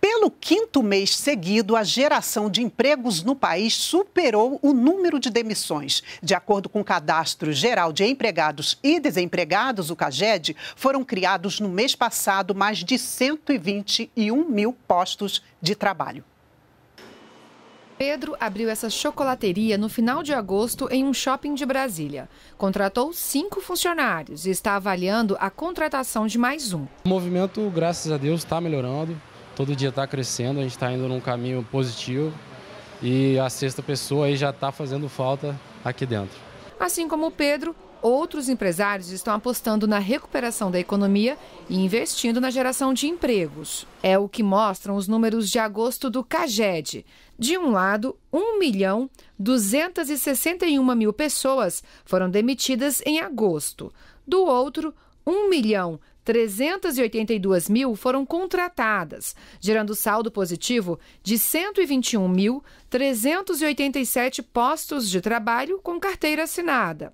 Pelo quinto mês seguido, a geração de empregos no país superou o número de demissões. De acordo com o Cadastro Geral de Empregados e Desempregados, o CAGED, foram criados no mês passado mais de 121 mil postos de trabalho. Pedro abriu essa chocolateria no final de agosto em um shopping de Brasília. Contratou cinco funcionários e está avaliando a contratação de mais um. O movimento, graças a Deus, está melhorando todo dia está crescendo, a gente está indo num caminho positivo e a sexta pessoa aí já está fazendo falta aqui dentro. Assim como o Pedro, outros empresários estão apostando na recuperação da economia e investindo na geração de empregos. É o que mostram os números de agosto do CAGED. De um lado, 1 milhão 261 mil pessoas foram demitidas em agosto. Do outro, 1 milhão 382 mil foram contratadas, gerando saldo positivo de 121.387 postos de trabalho com carteira assinada.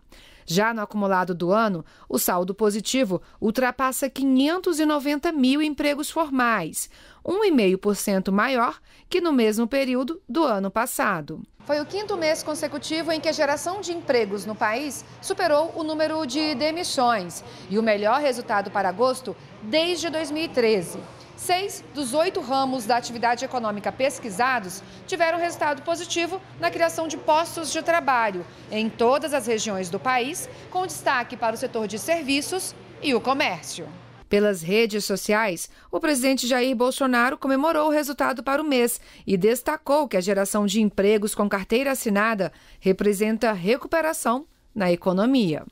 Já no acumulado do ano, o saldo positivo ultrapassa 590 mil empregos formais, 1,5% maior que no mesmo período do ano passado. Foi o quinto mês consecutivo em que a geração de empregos no país superou o número de demissões e o melhor resultado para agosto desde 2013. Seis dos oito ramos da atividade econômica pesquisados tiveram resultado positivo na criação de postos de trabalho em todas as regiões do país, com destaque para o setor de serviços e o comércio. Pelas redes sociais, o presidente Jair Bolsonaro comemorou o resultado para o mês e destacou que a geração de empregos com carteira assinada representa recuperação na economia.